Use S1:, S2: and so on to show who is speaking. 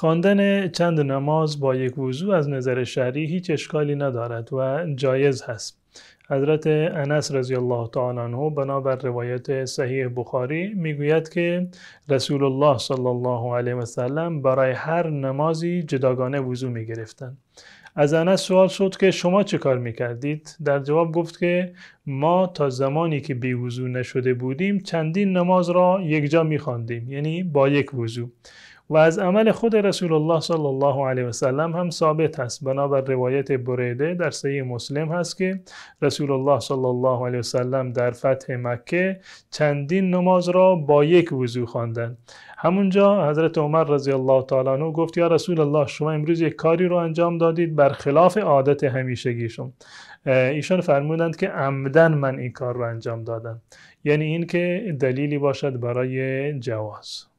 S1: خواندن چند نماز با یک وضوع از نظر شهری هیچ اشکالی ندارد و جایز هست حضرت انس رضی الله تعالی عنه بنابر روایت صحیح بخاری میگوید که رسول الله صلی الله علیه و برای هر نمازی جداگانه وضو می از انس سوال شد که شما چه کار میکردید؟ در جواب گفت که ما تا زمانی که بی نشده بودیم چندین نماز را یک یکجا میخواندیم یعنی با یک وضو و از عمل خود رسول الله صلی الله علیه و هم ثابت است بنابر روایت بریده در صحیح مسلم هست که رسول الله صلی الله علیه و در فتح مکه چندین نماز را با یک وضو خواندند همونجا حضرت عمر رضی الله تعالی عنه گفت یا رسول الله شما امروز یک کاری رو انجام دادید برخلاف عادت همیشگیشون ایشان فرمودند که عمدن من این کار رو انجام دادم یعنی این که دلیلی باشد برای جواز